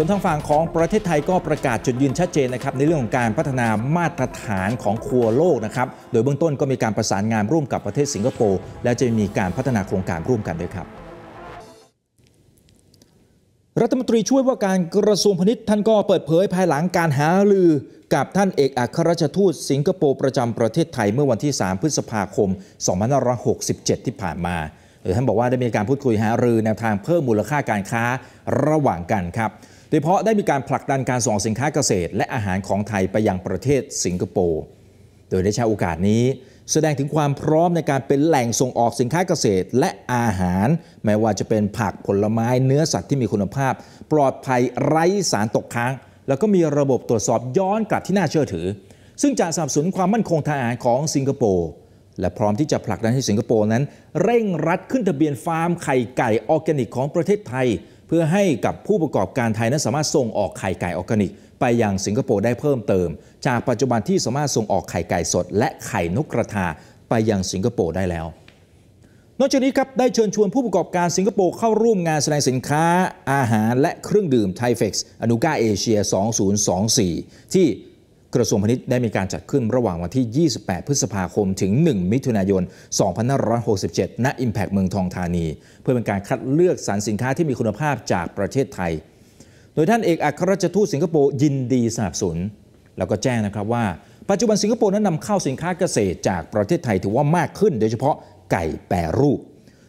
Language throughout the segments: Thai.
ส่วนทางฝั่งของประเทศไทยก็ประกาศจุดยืนชัดเจนนะครับ ในเรื่องของการพัฒนามาตรฐานของครัวโลกนะครับ โดยเบื้องต้นก็มีการประสานงานร่วมกับประเทศสิงคโปร์และจะมีการพัฒนาโครงการร่วมกันด้วยครับ รัฐมนตรีช่วยว่าการกระทรวงพาณิชย์ท่านก็เปิดเผยภายหลังการหาลือ กับท่านเอกอัครราชทูตสิงคโปร์ประจำประเทศไทยเมื่อวันที่ 3 พฤษภาคม2567 ที่ผ่านมาท่านบอกว่าได้มีการพูดคุยหารือแนวทางเพิ่มมูลค่าการค้าระหว่างกันครับโดยเฉพาะได้มีการผลักดันการส่งสินค้าเกษตรและอาหารของไทยไปยังประเทศสิงคโปร์ โดยได้ใช้โอกาสนี้ แสดงถึงความพร้อมในการเป็นแหล่งส่งออกสินค้าเกษตรและอาหาร ไม่ว่าจะเป็นผักผลไม้เนื้อสัตว์ที่มีคุณภาพ ปลอดภัยไร้สารตกค้าง แล้วก็มีระบบตรวจสอบย้อนกลับที่น่าเชื่อถือ ซึ่งจะสนับสนุนความมั่นคงทางอาหารของสิงคโปร์และพร้อมที่จะผลักดันให้สิงคโปร์นั้น เร่งรัดขึ้นทะเบียนฟาร์มไข่ไก่ออร์แกนิกของประเทศไทยเพื่อให้กับผู้ประกอบการไทยนั้นสามารถส่งออกไข่ไก่ออร์แกนิก ไปยังสิงคโปร์ได้เพิ่มเติมจากปัจจุบันที่สามารถส่งออกไข่ไก่สด และไข่นกกระทาไปยังสิงคโปร์ได้แล้วนอกจากนี้ครับได้เชิญชวนผู้ประกอบการสิงคโปร์เข้าร่วมงานแสดงสินค้า อาหารและเครื่องดื่มไทเฟ็กซ์อนุก้าเอเชีย2024ที่กระทรวงพาณิชย์ได้มีการจัดขึ้นระหว่างวันที่ 28 พฤษภาคม ถึง 1 มิถุนายน 2567ณ Impact เมืองทองธานี เพื่อเป็นการคัดเลือกสรรสินค้าที่มีคุณภาพจากประเทศไทย โดยท่านเอกอัครราชทูตสิงคโปร์ยินดีสนับสนุนแล้วก็แจ้งนะครับว่าปัจจุบันสิงคโปร์นั้นนำเข้าสินค้าเกษตรจากประเทศไทยถือว่ามากขึ้น โดยเฉพาะไก่แปรรูป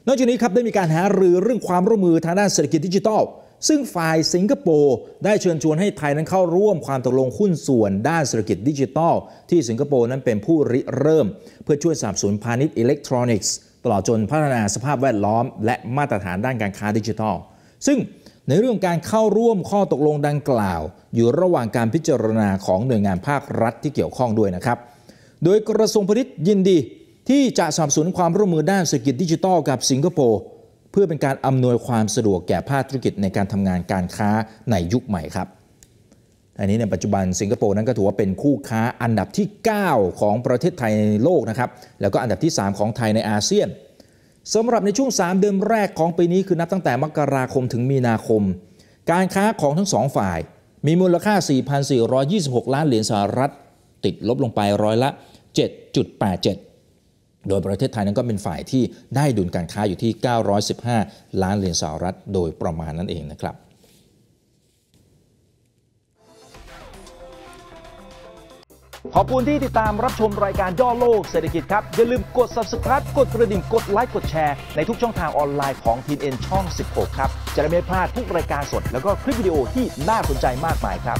นอกจากนี้ครับได้มีการหารือเรื่องความร่วมมือทางด้านเศรษฐกิจดิจิทัลซึ่งฝ่ายสิงคโปร์ได้เชิญชวนให้ไทยนั้นเข้าร่วมความตกลงหุ้นส่วนด้านเศรษฐกิจดิจิทัล ที่สิงคโปร์นั้นเป็นผู้ริเริ่มเพื่อช่วยสนับสนุนพาณิชย์อิเล็กทรอนิกส์ ตลอดจนพัฒนาสภาพแวดล้อมและมาตรฐานด้านการค้าดิจิทัล ซึ่งในเรื่องการเข้าร่วมข้อตกลงดังกล่าว อยู่ระหว่างการพิจารณาของหน่วยงานภาครัฐที่เกี่ยวข้องด้วยนะครับโดยกระทรวงพาณิชย์ยินดี ที่จะสนับสนุนความร่วมมือด้านเศรษฐกิจดิจิทัล กับสิงคโปร์เพื่อเป็นการอำนวยความสะดวกแก่ภาคธุรกิจในการทำงานการค้าในยุคใหม่ครับอันนี้ในปัจจุบันสิงคโปร์นั้นก็ถือว่าเป็นคู่ค้าอันดับที่ 9 ของประเทศไทยในโลกนะครับ แล้วก็อันดับที่ 3 ของไทยในอาเซียน สำหรับในช่วง 3 เดือนแรกของปีนี้คือนับตั้งแต่มกราคมถึงมีนาคม การค้าของทั้งสองฝ่ายมีมูลค่า 4,426 ล้านเหรียญสหรัฐติดลบลงไปร้อยละ 7.87โดยประเทศไทยนั้นก็เป็นฝ่ายที่ได้ดุลการค้าอยู่ที่ 915 ล้านเหรียญสหรัฐโดยประมาณนั่นเองนะครับ ขอบคุณที่ติดตามรับชมรายการย่อโลกเศรษฐกิจครับอย่าลืมกด subscribe กดกระดิ่ง กดไลค์ กดแชร์ในทุกช่องทางออนไลน์ของ t ีเอ็นช่อง 16 ครับจะได้ไม่พลาดทุกรายการสดแล้วก็คลิปวิดีโอที่น่าสนใจมากมายครับ